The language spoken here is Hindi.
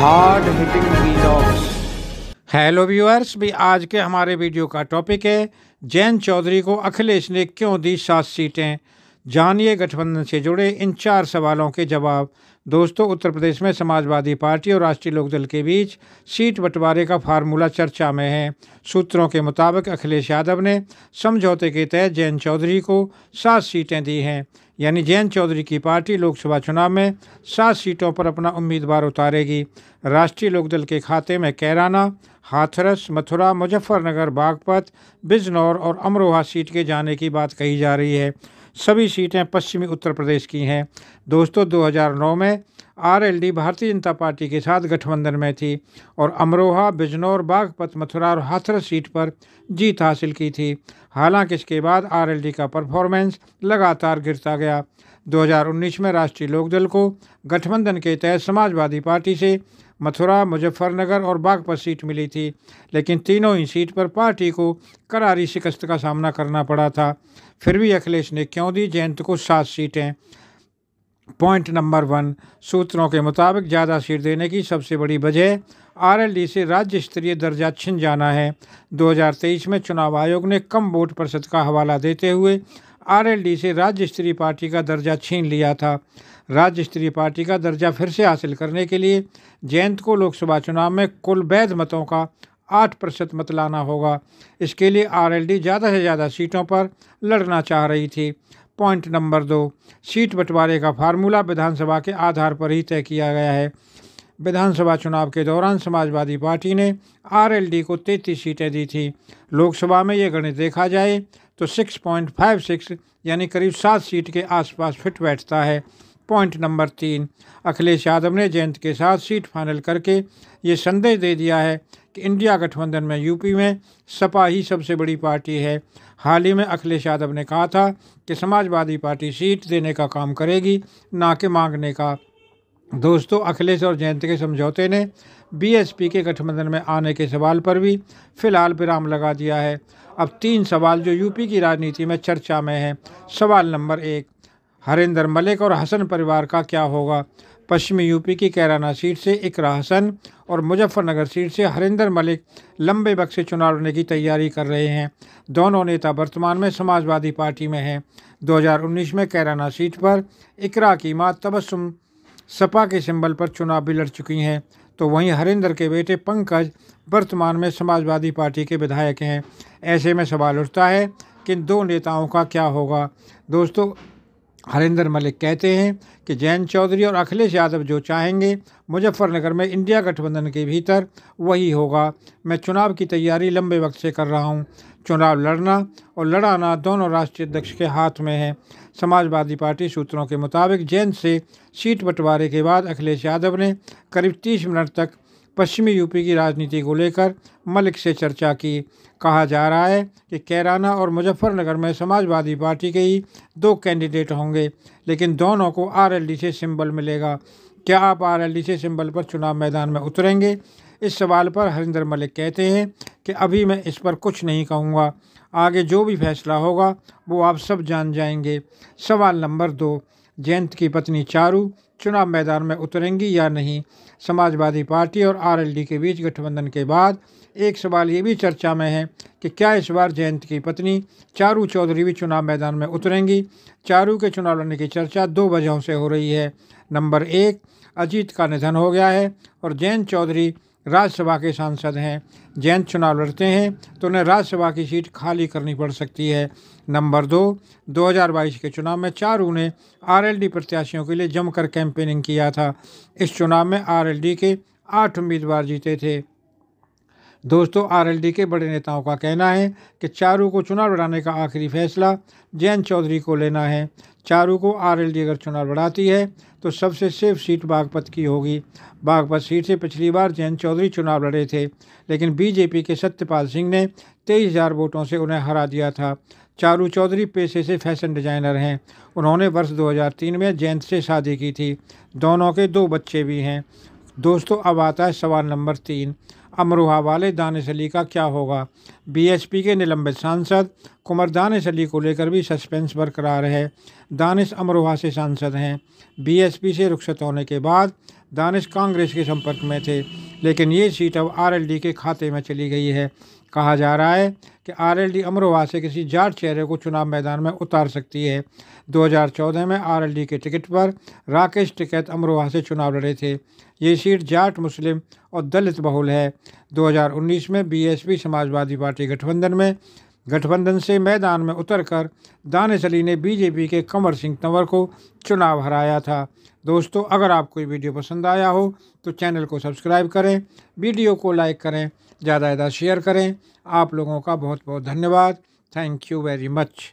हार्ड हिटिंग हेलो व्यूअर्स भी आज के हमारे वीडियो का टॉपिक है जैन चौधरी को अखिलेश ने क्यों दी सात सीटें जानिए गठबंधन से जुड़े इन चार सवालों के जवाब दोस्तों उत्तर प्रदेश में समाजवादी पार्टी और राष्ट्रीय लोकदल के बीच सीट बंटवारे का फार्मूला चर्चा में है सूत्रों के मुताबिक अखिलेश यादव ने समझौते के तहत जैन चौधरी को सात सीटें दी हैं यानी जैन चौधरी की पार्टी लोकसभा चुनाव में सात सीटों पर अपना उम्मीदवार उतारेगी राष्ट्रीय लोकदल के खाते में कैराना हाथरस मथुरा मुजफ्फरनगर बागपत बिजनौर और अमरोहा सीट के जाने की बात कही जा रही है सभी सीटें पश्चिमी उत्तर प्रदेश की हैं दोस्तों 2009 में आरएलडी भारतीय जनता पार्टी के साथ गठबंधन में थी और अमरोहा बिजनौर बागपत मथुरा और हाथरस सीट पर जीत हासिल की थी हालांकि इसके बाद आरएलडी का परफॉर्मेंस लगातार गिरता गया 2019 में राष्ट्रीय लोकदल को गठबंधन के तहत समाजवादी पार्टी से मथुरा मुजफ्फरनगर और बागपत सीट मिली थी लेकिन तीनों ही सीट पर पार्टी को करारी शिकस्त का सामना करना पड़ा था फिर भी अखिलेश ने क्यों दी जयंत को सात सीटें पॉइंट नंबर वन सूत्रों के मुताबिक ज़्यादा सीट देने की सबसे बड़ी वजह आरएलडी से राज्य स्तरीय दर्जा छिन जाना है 2023 में चुनाव आयोग ने कम वोट प्रतिशत का हवाला देते हुए आरएलडी से राज्य स्तरीय पार्टी का दर्जा छीन लिया था राज्य स्तरीय पार्टी का दर्जा फिर से हासिल करने के लिए जयंत को लोकसभा चुनाव में कुल वैध मतों का आठ प्रतिशत मत लाना होगा इसके लिए आरएलडी ज़्यादा से ज़्यादा सीटों पर लड़ना चाह रही थी पॉइंट नंबर दो सीट बंटवारे का फार्मूला विधानसभा के आधार पर ही तय किया गया है विधानसभा चुनाव के दौरान समाजवादी पार्टी ने आरएलडी को तैंतीस सीटें दी थी लोकसभा में ये गणित देखा जाए तो 6.56 यानी करीब सात सीट के आसपास फिट बैठता है पॉइंट नंबर तीन अखिलेश यादव ने जयंत के साथ सीट फाइनल करके ये संदेश दे दिया है कि इंडिया गठबंधन में यूपी में सपा ही सबसे बड़ी पार्टी है हाल ही में अखिलेश यादव ने कहा था कि समाजवादी पार्टी सीट देने का काम करेगी ना कि मांगने का दोस्तों अखिलेश और जयंत के समझौते ने बीएसपी के गठबंधन में आने के सवाल पर भी फिलहाल विराम लगा दिया है अब तीन सवाल जो यूपी की राजनीति में चर्चा में हैं सवाल नंबर एक हरेंद्र मलिक और हसन परिवार का क्या होगा पश्चिमी यूपी की कैराना सीट से इकरा हसन और मुजफ्फरनगर सीट से हरेंद्र मलिक लंबे वक्त से चुनाव लड़ने की तैयारी कर रहे हैं दोनों नेता वर्तमान में समाजवादी पार्टी में हैं 2019 में कैराना सीट पर इकरा की मां तबस्सुम सपा के सिंबल पर चुनाव भी लड़ चुकी हैं तो वहीं हरिंदर के बेटे पंकज वर्तमान में समाजवादी पार्टी के विधायक हैं ऐसे में सवाल उठता है कि दो नेताओं का क्या होगा दोस्तों हरिंदर मलिक कहते हैं कि जैन चौधरी और अखिलेश यादव जो चाहेंगे मुजफ्फरनगर में इंडिया गठबंधन के भीतर वही होगा मैं चुनाव की तैयारी लंबे वक्त से कर रहा हूं। चुनाव लड़ना और लड़ाना दोनों राष्ट्रीय अध्यक्ष के हाथ में है समाजवादी पार्टी सूत्रों के मुताबिक जैन से सीट बंटवारे के बाद अखिलेश यादव ने करीब तीस मिनट तक पश्चिमी यूपी की राजनीति को लेकर मलिक से चर्चा की कहा जा रहा है कि कैराना और मुजफ्फरनगर में समाजवादी पार्टी के ही दो कैंडिडेट होंगे लेकिन दोनों को आरएलडी से सिंबल मिलेगा क्या आप आरएलडी से सिंबल पर चुनाव मैदान में उतरेंगे इस सवाल पर हरिंदर मलिक कहते हैं कि अभी मैं इस पर कुछ नहीं कहूँगा आगे जो भी फैसला होगा वो आप सब जान जाएंगे सवाल नंबर दो जयंत की पत्नी चारू चुनाव मैदान में उतरेंगी या नहीं समाजवादी पार्टी और आरएलडी के बीच गठबंधन के बाद एक सवाल ये भी चर्चा में है कि क्या इस बार जयंत की पत्नी चारू चौधरी भी चुनाव मैदान में उतरेंगी चारू के चुनाव लड़ने की चर्चा दो वजहों से हो रही है नंबर एक अजीत का निधन हो गया है और जयंत चौधरी राज्यसभा के सांसद हैं जयंत चुनाव लड़ते हैं तो उन्हें राज्यसभा की सीट खाली करनी पड़ सकती है नंबर दो 2022 के चुनाव में चारों ने आरएलडी प्रत्याशियों के लिए जमकर कैंपेनिंग किया था इस चुनाव में आरएलडी के आठ उम्मीदवार जीते थे दोस्तों आरएलडी के बड़े नेताओं का कहना है कि चारू को चुनाव लड़ाने का आखिरी फैसला जयंत चौधरी को लेना है चारू को आरएलडी अगर चुनाव लड़ाती है तो सबसे सेफ सीट बागपत की होगी बागपत सीट से पिछली बार जयंत चौधरी चुनाव लड़े थे लेकिन बीजेपी के सत्यपाल सिंह ने तेईस हज़ार वोटों से उन्हें हरा दिया था चारू चौधरी पेशे से फैशन डिजाइनर हैं उन्होंने वर्ष 2003 में जयंत से शादी की थी दोनों के दो बच्चे भी हैं दोस्तों अब आता है सवाल नंबर तीन अमरोहा वाले दानिश अली का क्या होगा बीएसपी के निलंबित सांसद कुंवर दानिश अली को लेकर भी सस्पेंस बरकरार है दानिश अमरोहा से सांसद हैं बीएसपी से रुख्सत होने के बाद दानिश कांग्रेस के संपर्क में थे लेकिन ये सीट अब आरएलडी के खाते में चली गई है कहा जा रहा है कि आरएलडी अमरोहा से किसी जाट चेहरे को चुनाव मैदान में उतार सकती है 2014 में आरएलडी के टिकट पर राकेश टिकैत अमरोहा से चुनाव लड़े थे ये सीट जाट मुस्लिम और दलित बहुल है 2019 में बीएसपी समाजवादी पार्टी गठबंधन में गठबंधन से मैदान में उतरकर दानिश अली ने बीजेपी के कंवर सिंह तंवर को चुनाव हराया था दोस्तों अगर आपको ये वीडियो पसंद आया हो तो चैनल को सब्सक्राइब करें वीडियो को लाइक करें ज़्यादा ज़्यादा शेयर करें आप लोगों का बहुत बहुत धन्यवाद थैंक यू वेरी मच